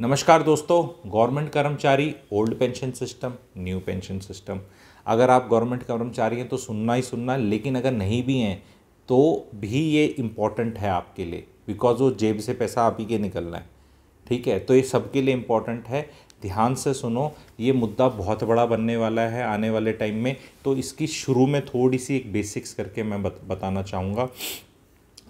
नमस्कार दोस्तों गवर्नमेंट कर्मचारी old pension system new pension system अगर आप गवर्नमेंट कर्मचारी हैं तो सुनना ही सुनना लेकिन अगर नहीं भी हैं तो भी ये इम्पॉर्टेंट है आपके लिए बिकॉज वो जेब से पैसा आप ही के निकलना है ठीक है तो ये सबके लिए इम्पॉर्टेंट है ध्यान से सुनो ये मुद्दा बहुत बड़ा बनने वाला है आने वाले टाइम में तो इसकी शुरू में थोड़ी सी एक बेसिक्स करके मैं बत, बताना चाहूँगा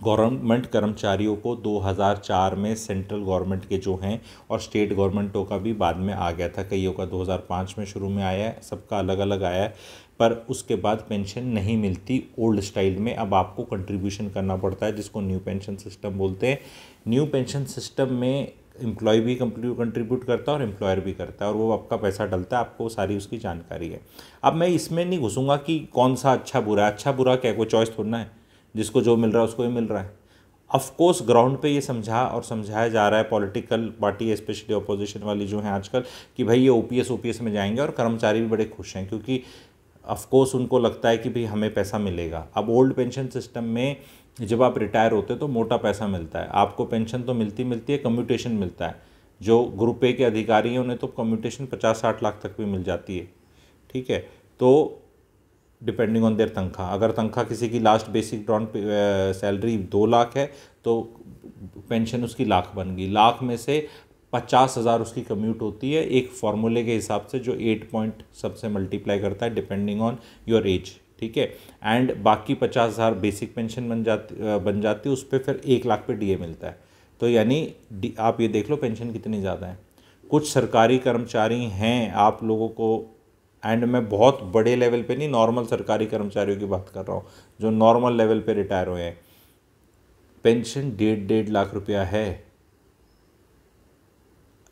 गवर्नमेंट कर्मचारियों को 2004 में सेंट्रल गवर्नमेंट के जो हैं और स्टेट गवर्नमेंटों का भी बाद में आ गया था कईयों का 2005 में शुरू में आया है सबका अलग अलग आया है पर उसके बाद पेंशन नहीं मिलती ओल्ड स्टाइल में अब आपको कंट्रीब्यूशन करना पड़ता है जिसको न्यू पेंशन सिस्टम बोलते हैं न्यू पेंशन सिस्टम में एम्प्लॉय भी कंट्रीब्यूट करता है और एम्प्लॉयर भी करता है और वो आपका पैसा डलता है आपको सारी उसकी जानकारी है अब मैं इसमें नहीं घुसूँगा कि कौन सा अच्छा बुरा अच्छा बुरा क्या कोई चॉइस थोड़ा है जिसको जो मिल रहा है उसको ही मिल रहा है अफकोर्स ग्राउंड पे ये समझा और समझाया जा रहा है पॉलिटिकल पार्टी स्पेशली अपोजिशन वाली जो हैं आजकल कि भाई ये ओ पी में जाएंगे और कर्मचारी भी बड़े खुश हैं क्योंकि अफकोर्स उनको लगता है कि भाई हमें पैसा मिलेगा अब ओल्ड पेंशन सिस्टम में जब आप रिटायर होते तो मोटा पैसा मिलता है आपको पेंशन तो मिलती मिलती है कम्यूटेशन मिलता है जो ग्रुप ए के अधिकारी हैं उन्हें तो कम्यूटेशन पचास साठ लाख तक भी मिल जाती है ठीक है तो डिपेंडिंग ऑन देयर तनख्वाह अगर तनख्वाह किसी की लास्ट बेसिक ड्रॉन सैलरी दो लाख है तो पेंशन उसकी लाख बन गई लाख में से पचास हज़ार उसकी कम्यूट होती है एक फार्मूले के हिसाब से जो एट पॉइंट सबसे मल्टीप्लाई करता है डिपेंडिंग ऑन योर एज ठीक है एंड बाकी पचास हज़ार बेसिक पेंशन बन जाती eh, बन जाती है उस पर फिर एक लाख पे डीए मिलता है तो यानी आप ये देख लो पेंशन कितनी ज़्यादा है कुछ सरकारी कर्मचारी हैं आप लोगों को एंड मैं बहुत बड़े लेवल पे नहीं नॉर्मल सरकारी कर्मचारियों की बात कर रहा हूँ जो नॉर्मल लेवल पे रिटायर हुए हैं पेंशन डेढ़ डेढ़ लाख रुपया है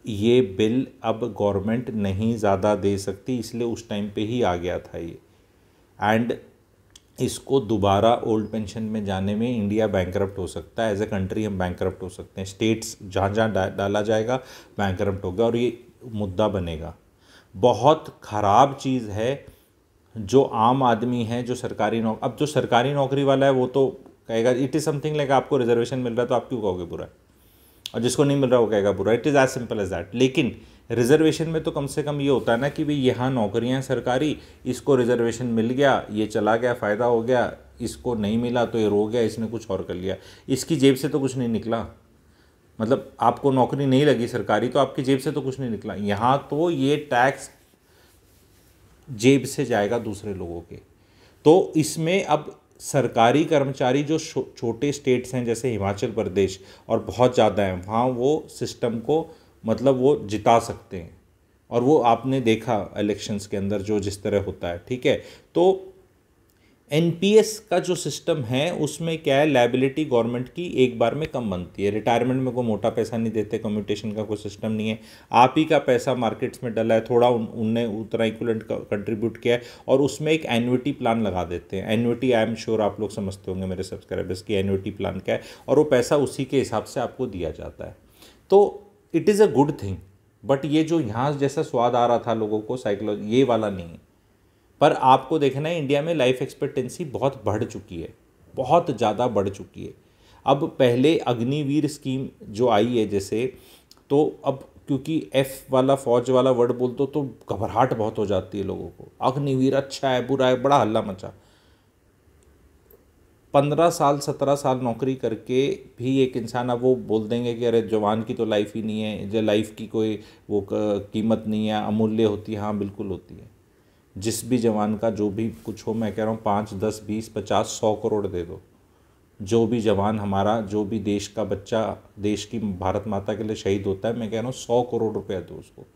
ये बिल अब गवर्नमेंट नहीं ज़्यादा दे सकती इसलिए उस टाइम पे ही आ गया था ये एंड इसको दोबारा ओल्ड पेंशन में जाने में इंडिया बैंकरप्ट हो सकता है एज ए कंट्री हम बैंकरप्ट हो सकते हैं स्टेट्स जहाँ जहाँ डाला जाएगा बैंकरप्ट होगा और ये मुद्दा बनेगा बहुत ख़राब चीज़ है जो आम आदमी है जो सरकारी नौ अब जो सरकारी नौकरी वाला है वो तो कहेगा इट इज़ समथिंग लाइक आपको रिजर्वेशन मिल रहा है तो आप क्यों कहोगे बुरा और जिसको नहीं मिल रहा वो कहेगा बुरा it is as simple as that लेकिन रिजर्वेशन में तो कम से कम ये होता है ना कि भाई यहाँ नौकरियाँ हैं सरकारी इसको रिजर्वेशन मिल गया ये चला गया फ़ायदा हो गया इसको नहीं मिला तो ये रो गया इसने कुछ और कर लिया इसकी जेब से तो कुछ नहीं निकला मतलब आपको नौकरी नहीं लगी सरकारी तो आपकी जेब से तो कुछ नहीं निकला यहाँ तो ये टैक्स जेब से जाएगा दूसरे लोगों के तो इसमें अब सरकारी कर्मचारी जो छोटे स्टेट्स हैं जैसे हिमाचल प्रदेश और बहुत ज़्यादा हैं वहाँ वो सिस्टम को मतलब वो जिता सकते हैं और वो आपने देखा इलेक्शंस के अंदर जो जिस तरह होता है ठीक है तो एनपीएस का जो सिस्टम है उसमें क्या है लाइबिलिटी गवर्नमेंट की एक बार में कम बनती है रिटायरमेंट में कोई मोटा पैसा नहीं देते कम्यूटेशन का कोई सिस्टम नहीं है आप ही का पैसा मार्केट्स में डला है थोड़ा उनने उतना इक्वलेंट कंट्रीब्यूट किया है और उसमें एक एनुटी प्लान लगा देते हैं एनुटी आई एम श्योर आप लोग समझते होंगे मेरे सब्सक्राइबर्स की एनुटी प्लान क्या है और वो पैसा उसी के हिसाब से आपको दिया जाता है तो it is a good thing but ये जो यहाँ जैसा स्वाद आ रहा था लोगों को साइकोलॉजी ये वाला नहीं है पर आपको देखना है इंडिया में लाइफ एक्सपेक्टेंसी बहुत बढ़ चुकी है बहुत ज़्यादा बढ़ चुकी है अब पहले अग्निवीर स्कीम जो आई है जैसे तो अब क्योंकि एफ वाला फौज वाला वर्ड बोल दो तो घबराहट बहुत हो जाती है लोगों को अग्निवीर अच्छा है बुरा है बड़ा हल्ला मचा पंद्रह साल सत्रह साल नौकरी करके भी एक इंसान अब वो बोल देंगे कि अरे जवान की तो लाइफ ही नहीं है जो लाइफ की कोई वो कीमत नहीं है अमूल्य होती है हाँ बिल्कुल होती है जिस भी जवान का जो भी कुछ हो मैं कह रहा हूँ पाँच दस बीस पचास सौ करोड़ दे दो जो भी जवान हमारा जो भी देश का बच्चा देश की भारत माता के लिए शहीद होता है मैं कह रहा हूँ सौ करोड़ रुपया दो उसको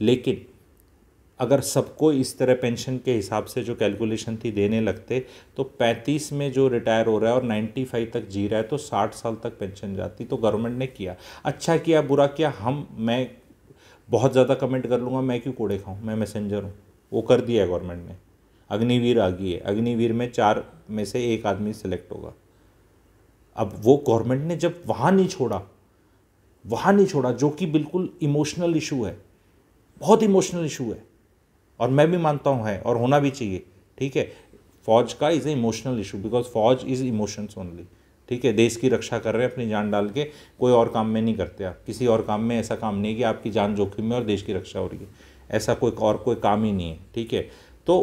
लेकिन अगर सबको इस तरह पेंशन के हिसाब से जो कैलकुलेशन थी देने लगते तो 35 में जो रिटायर हो रहा है और 95 तक जी रहा है तो 60 साल तक पेंशन जाती तो गवर्नमेंट ने किया अच्छा किया बुरा किया हम मैं बहुत ज़्यादा कमेंट कर लूँगा मैं क्यों कूड़े खाऊँ मैं मैसेंजर हूँ वो कर दिया है गवर्नमेंट ने अग्निवीर आ गई है अग्निवीर में चार में से एक आदमी सेलेक्ट होगा अब वो गवर्नमेंट ने जब वहाँ नहीं छोड़ा वहाँ नहीं छोड़ा जो कि बिल्कुल इमोशनल इशू है बहुत इमोशनल इशू है और मैं भी मानता हूँ है और होना भी चाहिए ठीक है फौज का is a emotional issue because फौज इज़ इमोशंस ओनली ठीक है देश की रक्षा कर रहे हैं अपनी जान डाल के कोई और काम में नहीं करते आप किसी और काम में ऐसा काम नहीं कि आपकी जान जोखिम में और देश की रक्षा हो रही है ऐसा कोई और कोई काम ही नहीं है ठीक है तो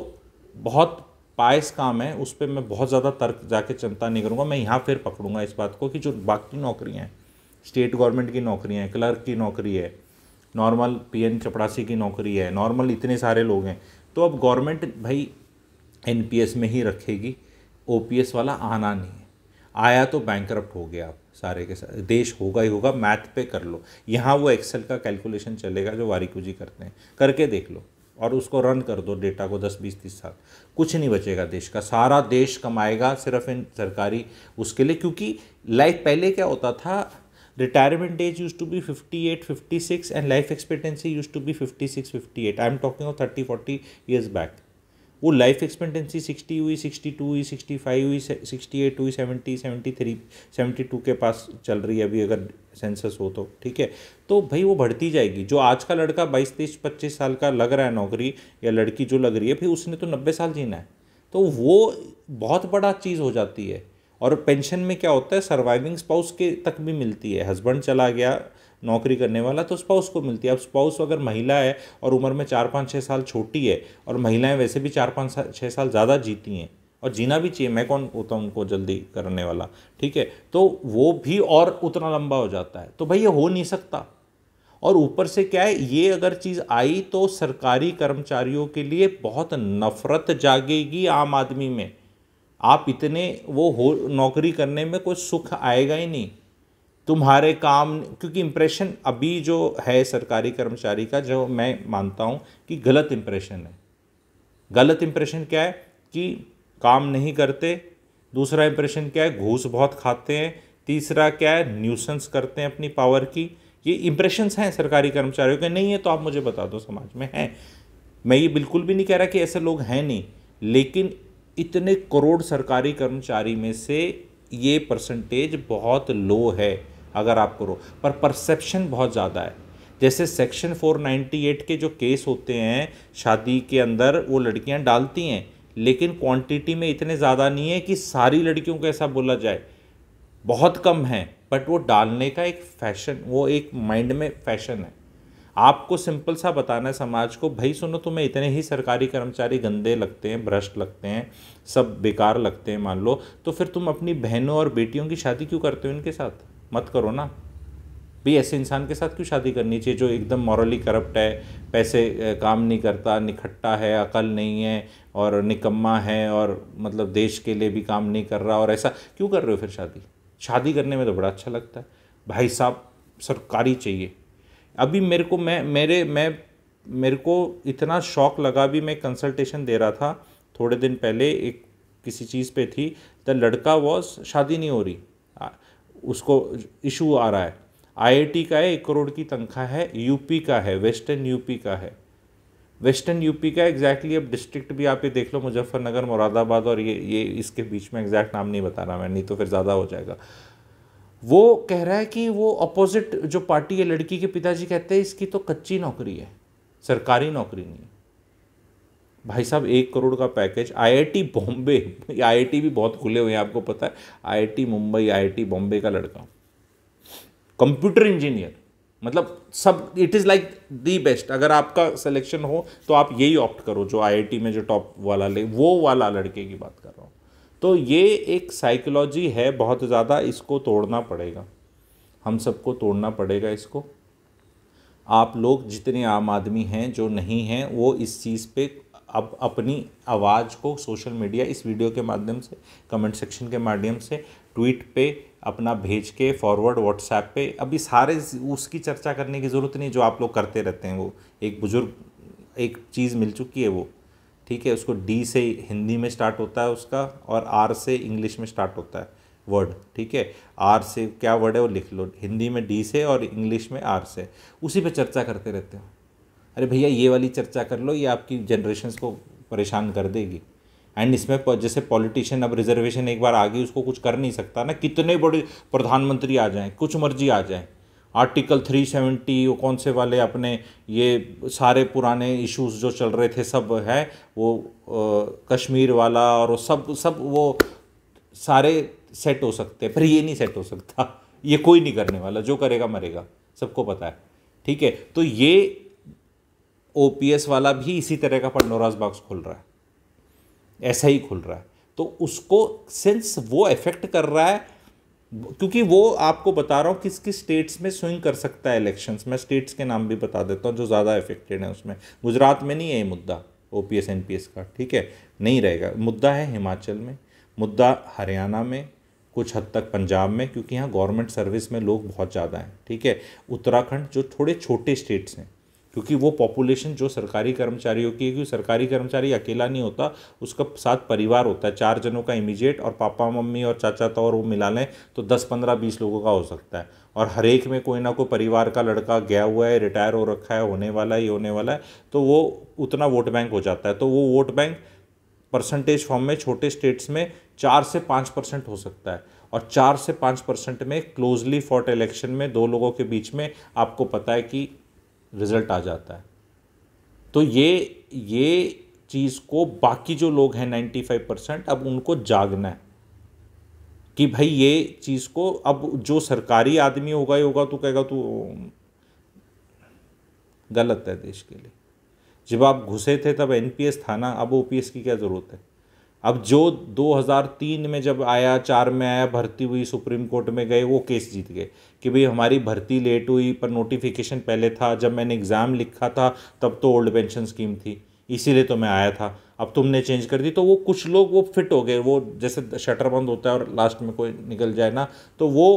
बहुत पायस काम है उस पर मैं बहुत ज़्यादा तर्क जाके चिंता नहीं करूँगा मैं यहाँ फिर पकड़ूंगा इस बात को कि जो बाकी नौकरियाँ हैं स्टेट गवर्नमेंट की नौकरियाँ हैं क्लर्क की नौकरी है नॉर्मल पी एन चपरासी की नौकरी है नॉर्मल इतने सारे लोग हैं तो अब गवर्नमेंट भाई एस में ही रखेगी एस वाला आना नहीं है आया तो बैंक हो गया आप सारे के सारे देश होगा ही होगा मैथ पे कर लो यहाँ वो एक्सेल का कैलकुलेशन चलेगा जो वारिकू जी करते हैं करके देख लो और उसको रन कर दो डेटा को दस बीस तीस साल कुछ नहीं बचेगा देश का सारा देश कमाएगा सिर्फ इन सरकारी उसके लिए क्योंकि लाइफ पहले क्या होता था retirement age use be fifty eight fifty six and life expectancy use to be fifty six fifty eight I am talking of thirty forty years back वो लाइफ एक्सपेक्टेंसी सिक्सटी हुई सिक्सटी टू हुई sixty five हुई sixty eight हुई seventy seventy three seventy two के पास चल रही है अभी अगर सेंसस हो तो ठीक है तो भाई वो बढ़ती जाएगी जो आज का लड़का बाईस तेईस पच्चीस साल का लग रहा है नौकरी या लड़की जो लग रही है भाई उसने तो नब्बे साल जीना है तो वो बहुत बड़ा चीज़ हो जाती है और पेंशन में क्या होता है सर्वाइविंग स्पाउस के तक भी मिलती है हस्बैंड चला गया नौकरी करने वाला तो स्पाउस को मिलती है अब स्पाउस अगर महिला है और उम्र में चार पाँच छः साल छोटी है और महिलाएं वैसे भी चार पाँच सा, छः साल ज़्यादा जीती हैं और जीना भी चाहिए मैं कौन होता हूँ उनको जल्दी करने वाला ठीक है तो वो भी और उतना लंबा हो जाता है तो भाई ये हो नहीं सकता और ऊपर से क्या है ये अगर चीज़ आई तो सरकारी कर्मचारियों के लिए बहुत नफ़रत जागेगी आम आदमी में आप इतने वो हो नौकरी करने में कोई सुख आएगा ही नहीं तुम्हारे काम क्योंकि इम्प्रेशन अभी जो है सरकारी कर्मचारी का जो मैं मानता हूँ कि गलत इम्प्रेशन है गलत इम्प्रेशन क्या है कि काम नहीं करते दूसरा इम्प्रेशन क्या है घूस बहुत खाते हैं तीसरा क्या है न्यूसेंस करते हैं अपनी पावर की ये इम्प्रेशंस हैं सरकारी कर्मचारियों के नहीं है तो आप मुझे बता दो समाज में हैं मैं ये बिल्कुल भी नहीं कह रहा कि ऐसे लोग हैं नहीं लेकिन इतने करोड़ सरकारी कर्मचारी में से ये परसेंटेज बहुत लो है अगर आप करो पर परसेप्शन बहुत ज़्यादा है जैसे सेक्शन 498 के जो केस होते हैं शादी के अंदर वो लड़कियां डालती हैं लेकिन क्वांटिटी में इतने ज़्यादा नहीं है कि सारी लड़कियों को ऐसा बोला जाए बहुत कम है बट वो डालने का एक फैशन वो एक माइंड में फैशन है आपको सिंपल सा बताना है समाज को भाई सुनो तुम्हें इतने ही सरकारी कर्मचारी गंदे लगते हैं भ्रष्ट लगते हैं सब बेकार लगते हैं मान लो तो फिर तुम अपनी बहनों और बेटियों की शादी क्यों करते हो इनके साथ मत करो ना भी ऐसे इंसान के साथ क्यों शादी करनी चाहिए जो एकदम मॉरली करप्ट है पैसे काम नहीं करता निखट्टा है अकल नहीं है और निकम्मा है और मतलब देश के लिए भी काम नहीं कर रहा और ऐसा क्यों कर रहे हो फिर शादी शादी करने में तो बड़ा अच्छा लगता है भाई साहब सरकारी चाहिए अभी मेरे को मैं मेरे मैं मेरे को इतना शौक लगा भी मैं कंसल्टेशन दे रहा था थोड़े दिन पहले एक किसी चीज़ पे थी द लड़का वॉज शादी नहीं हो रही उसको इशू आ रहा है आईआईटी का है एक करोड़ की तनख्वाह है यूपी का है वेस्टर्न यूपी का है वेस्टर्न यूपी का एग्जैक्टली अब डिस्ट्रिक्ट भी आप ये देख लो मुजफ्फरनगर मुरादाबाद और ये ये इसके बीच में एग्जैक्ट नाम नहीं बता रहा मैं नहीं तो फिर ज़्यादा हो जाएगा वो कह रहा है कि वो अपोजिट जो पार्टी है लड़की के पिताजी कहते हैं इसकी तो कच्ची नौकरी है सरकारी नौकरी नहीं है भाई साहब एक करोड़ का पैकेज आईआईटी बॉम्बे आईआईटी भी बहुत खुले हुए हैं आपको पता है आईआईटी मुंबई आईआईटी बॉम्बे का लड़का कंप्यूटर इंजीनियर मतलब सब it is like the best अगर आपका सिलेक्शन हो तो आप यही ऑप्ट करो जो आईआईटी में जो टॉप वाला ले वो वाला लड़के की बात कर रहा हूँ तो ये एक साइकोलॉजी है बहुत ज़्यादा इसको तोड़ना पड़ेगा हम सबको तोड़ना पड़ेगा इसको आप लोग जितने आम आदमी हैं जो नहीं हैं वो इस चीज़ पे आप अपनी आवाज़ को सोशल मीडिया इस वीडियो के माध्यम से कमेंट सेक्शन के माध्यम से ट्वीट पे अपना भेज के फॉरवर्ड व्हाट्सएप पे अभी सारे उसकी चर्चा करने की ज़रूरत नहीं जो आप लोग करते रहते हैं वो एक बुज़ुर्ग एक चीज़ मिल चुकी है वो ठीक है उसको डी से हिंदी में स्टार्ट होता है उसका और आर से इंग्लिश में स्टार्ट होता है वर्ड ठीक है आर से क्या वर्ड है वो लिख लो हिंदी में डी से और इंग्लिश में आर से उसी पे चर्चा करते रहते हो अरे भैया ये वाली चर्चा कर लो ये आपकी जनरेशन को परेशान कर देगी एंड इसमें जैसे पॉलिटिशियन अब रिजर्वेशन एक बार आ गई उसको कुछ कर नहीं सकता ना कितने बड़े प्रधानमंत्री आ जाएं कुछ मर्जी आ जाएं आर्टिकल 370 वो कौन से वाले अपने ये सारे पुराने इश्यूज जो चल रहे थे सब है वो आ, कश्मीर वाला और वो सब सब वो सारे सेट हो सकते हैं पर ये नहीं सेट हो सकता ये कोई नहीं करने वाला जो करेगा मरेगा सबको पता है ठीक है तो ये ओ वाला भी इसी तरह का पंडोराज बॉक्स खुल रहा है ऐसा ही खुल रहा है तो उसको सिंस वो इफेक्ट कर रहा है क्योंकि वो आपको बता रहा हूँ किस किस स्टेट्स में स्विंग कर सकता है इलेक्शंस मैं स्टेट्स के नाम भी बता देता हूँ जो ज़्यादा इफेक्टेड है उसमें गुजरात में नहीं है ये मुद्दा O P S N P S का ठीक है नहीं रहेगा मुद्दा है हिमाचल में मुद्दा हरियाणा में कुछ हद तक पंजाब में क्योंकि यहाँ गवर्नमेंट सर्विस में लोग बहुत ज़्यादा हैं ठीक है उत्तराखंड जो थोड़े छोटे स्टेट्स हैं क्योंकि वो पॉपुलेशन जो सरकारी कर्मचारियों की है क्योंकि सरकारी कर्मचारी अकेला नहीं होता उसका साथ परिवार होता है चार जनों का इमीजिएट और पापा मम्मी और चाचा तो और वो मिला लें तो दस पंद्रह बीस लोगों का हो सकता है और हर एक में कोई ना कोई परिवार का लड़का गया हुआ है रिटायर हो रखा है होने वाला ये होने वाला है तो वो उतना वोट बैंक हो जाता है तो वो वोट बैंक परसेंटेज फॉर्म में छोटे स्टेट्स में चार से पाँच परसेंट हो सकता है और चार से पाँच परसेंट में क्लोजली फॉर इलेक्शन में दो लोगों के बीच में आपको पता है कि रिज़ल्ट आ जाता है तो ये ये चीज़ को बाकी जो लोग हैं नाइन्टी फाइव परसेंट अब उनको जागना है कि भाई ये चीज़ को अब जो सरकारी आदमी होगा ही होगा तो कहेगा तू गलत है देश के लिए जब आप घुसे थे तब एनपीएस था ना अब ओपीएस की क्या ज़रूरत है अब जो 2003 में जब आया चार में आया भर्ती हुई सुप्रीम कोर्ट में गए वो केस जीत गए कि भाई हमारी भर्ती लेट हुई पर नोटिफिकेशन पहले था जब मैंने एग्ज़ाम लिखा था तब तो ओल्ड पेंशन स्कीम थी इसीलिए तो मैं आया था अब तुमने चेंज कर दी तो वो कुछ लोग वो फिट हो गए वो जैसे शटर बंद होता है और लास्ट में कोई निकल जाए ना तो वो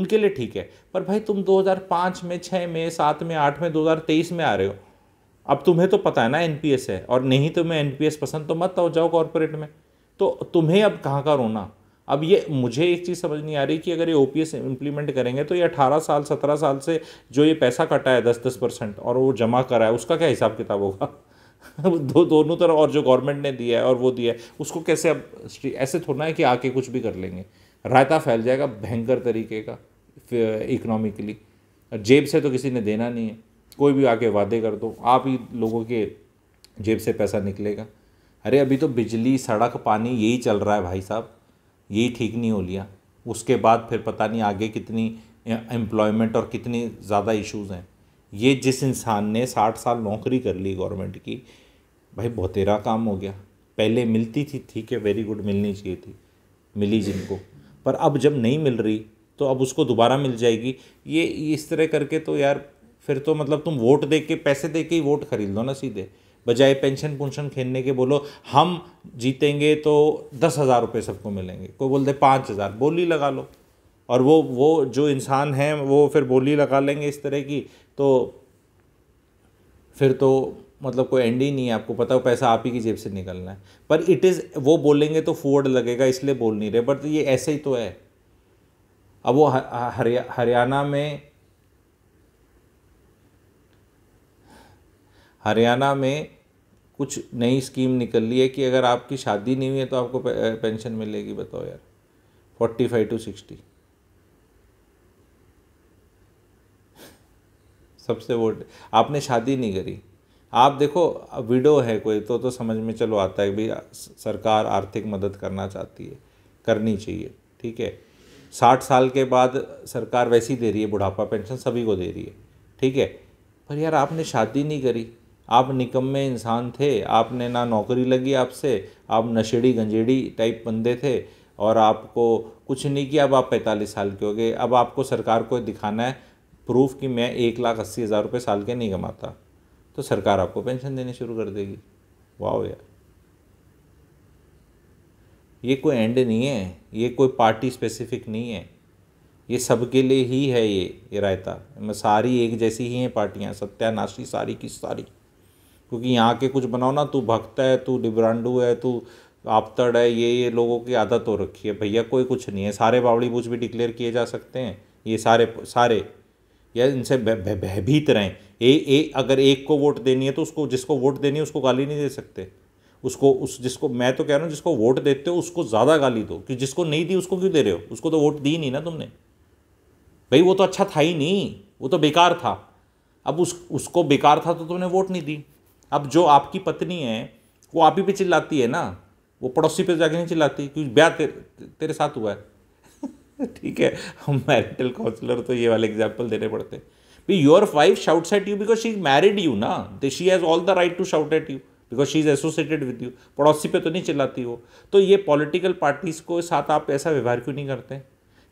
उनके लिए ठीक है पर भाई तुम 2005 में छः में सात में आठ में 2023 में आ रहे हो अब तुम्हें तो पता है ना एन है और नहीं तुम्हें तो एनपीएस पसंद तो मत हो जाओ कॉरपोरेट में तो तुम्हें अब कहाँ का रोना अब ये मुझे एक चीज़ समझ नहीं आ रही कि अगर ये ओ पी एस करेंगे तो ये अठारह साल सत्रह साल से जो ये पैसा कटा है दस दस परसेंट और वो जमा करा है उसका क्या हिसाब किताब होगा दो दोनों तरफ और जो गवर्नमेंट ने दिया है और वो दिया है उसको कैसे अब ऐसे थोड़ा है कि आके कुछ भी कर लेंगे रायता फैल जाएगा भयंकर तरीके का इकोनॉमिकली जेब से तो किसी ने देना नहीं है कोई भी आके वादे कर दो आप ही लोगों के जेब से पैसा निकलेगा अरे अभी तो बिजली सड़क पानी यही चल रहा है भाई साहब यही ठीक नहीं हो लिया उसके बाद फिर पता नहीं आगे कितनी एम्प्लॉयमेंट और कितनी ज़्यादा इश्यूज हैं ये जिस इंसान ने साठ साल नौकरी कर ली गवर्नमेंट की भाई तेरा काम हो गया पहले मिलती थी ठीक है वेरी गुड मिलनी चाहिए थी मिली जिनको पर अब जब नहीं मिल रही तो अब उसको दोबारा मिल जाएगी ये इस तरह करके तो यार फिर तो मतलब तुम वोट दे के पैसे दे के ही वोट खरीद लो ना सीधे बजाय पेंशन पुंशन खेलने के बोलो हम जीतेंगे तो दस हज़ार रुपये सबको मिलेंगे कोई बोल दे पाँच हज़ार बोली लगा लो और वो वो जो इंसान हैं वो फिर बोली लगा लेंगे इस तरह की तो फिर तो मतलब कोई एंड ही नहीं है आपको पता हो पैसा आप ही की जेब से निकलना है पर इट इज़ वो बोलेंगे तो फोर्ड लगेगा इसलिए बोल नहीं रहे बट ये ऐसे ही तो है अब वो हरियाणा में हरियाणा में कुछ नई स्कीम निकल रही है कि अगर आपकी शादी नहीं हुई है तो आपको पेंशन मिलेगी बताओ यार फोर्टी फाइव टू सिक्सटी सबसे वो आपने शादी नहीं करी आप देखो विडो है कोई तो तो समझ में चलो आता है भाई सरकार आर्थिक मदद करना चाहती है करनी चाहिए ठीक है साठ साल के बाद सरकार वैसी दे रही है बुढ़ापा पेंशन सभी को दे रही है ठीक है पर यार आपने शादी नहीं करी आप निकम्मे इंसान थे आपने ना नौकरी लगी आपसे आप नशेड़ी गंजेड़ी टाइप बंदे थे और आपको कुछ नहीं किया अब आप पैंतालीस साल के हो गए अब आपको सरकार को दिखाना है प्रूफ कि मैं एक लाख अस्सी हज़ार रुपये साल के नहीं कमाता तो सरकार आपको पेंशन देनी शुरू कर देगी वाह यार ये कोई एंड नहीं है ये कोई पार्टी स्पेसिफिक नहीं है ये सबके लिए ही है ये ये रायता सारी एक जैसी ही हैं पार्टियाँ सत्यानाशी सारी की सारी क्योंकि यहाँ के कुछ बनाओ ना तू भक्त है तू डिब्रांडू है तू आपतड़ है ये ये लोगों की आदत हो रखी है भैया कोई कुछ नहीं है सारे बावड़ी बूझ भी डिक्लेयर किए जा सकते हैं ये सारे सारे या इनसे भयभीत रहें ए, ए अगर एक को वोट देनी है तो उसको जिसको वोट देनी है उसको गाली नहीं दे सकते उसको उस जिसको मैं तो कह रहा हूँ जिसको वोट देते हो उसको ज़्यादा गाली दो कि जिसको नहीं दी उसको क्यों दे रहे हो उसको तो वोट दी नहीं ना तुमने भाई वो तो अच्छा था ही नहीं वो तो बेकार था अब उस उसको बेकार था तो तुमने वोट नहीं दी अब जो आपकी पत्नी है वो आप ही पे चिल्लाती है ना वो पड़ोसी पे जाके नहीं चिल्लाती क्योंकि ब्याह ते, तेरे साथ हुआ है ठीक है हम मैरिटल काउंसलर तो ये वाले एग्जाम्पल देने पड़ते हैं your wife shout at you because she is married you ना they she has all the right to shout at you because she is associated with you पड़ोसी पे तो नहीं चिल्लाती वो तो ये पॉलिटिकल पार्टीज़ को साथ आप ऐसा व्यवहार क्यों नहीं करते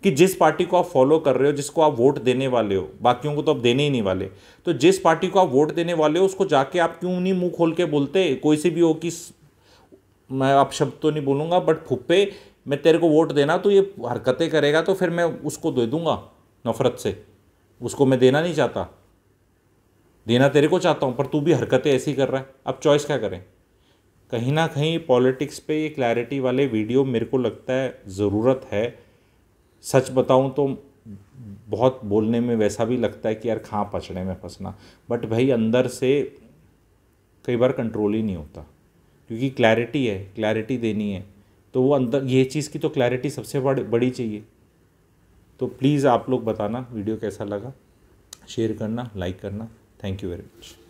कि जिस पार्टी को आप फॉलो कर रहे हो जिसको आप वोट देने वाले हो बाकियों को तो आप देने ही नहीं वाले तो जिस पार्टी को आप वोट देने वाले हो उसको जाके आप क्यों नहीं मुंह खोल के बोलते कोई से भी हो कि मैं आप शब्द तो नहीं बोलूँगा बट फुप्पे मैं तेरे को वोट देना तो ये हरकतें करेगा तो फिर मैं उसको दे दूँगा नफ़रत से उसको मैं देना नहीं चाहता देना तेरे को चाहता हूँ पर तू भी हरकतें ऐसी कर रहा है अब चॉइस क्या करें कहीं ना कहीं पॉलिटिक्स पे ये क्लैरिटी वाले वीडियो मेरे को लगता है ज़रूरत है सच बताऊँ तो बहुत बोलने में वैसा भी लगता है कि यार कहाँ पचड़े में फंसना बट भाई अंदर से कई बार कंट्रोल ही नहीं होता क्योंकि क्लैरिटी है क्लैरिटी देनी है तो वो अंदर ये चीज़ की तो क्लैरिटी सबसे बड़ बड़ी चाहिए तो प्लीज़ आप लोग बताना वीडियो कैसा लगा शेयर करना लाइक करना थैंक यू वेरी मच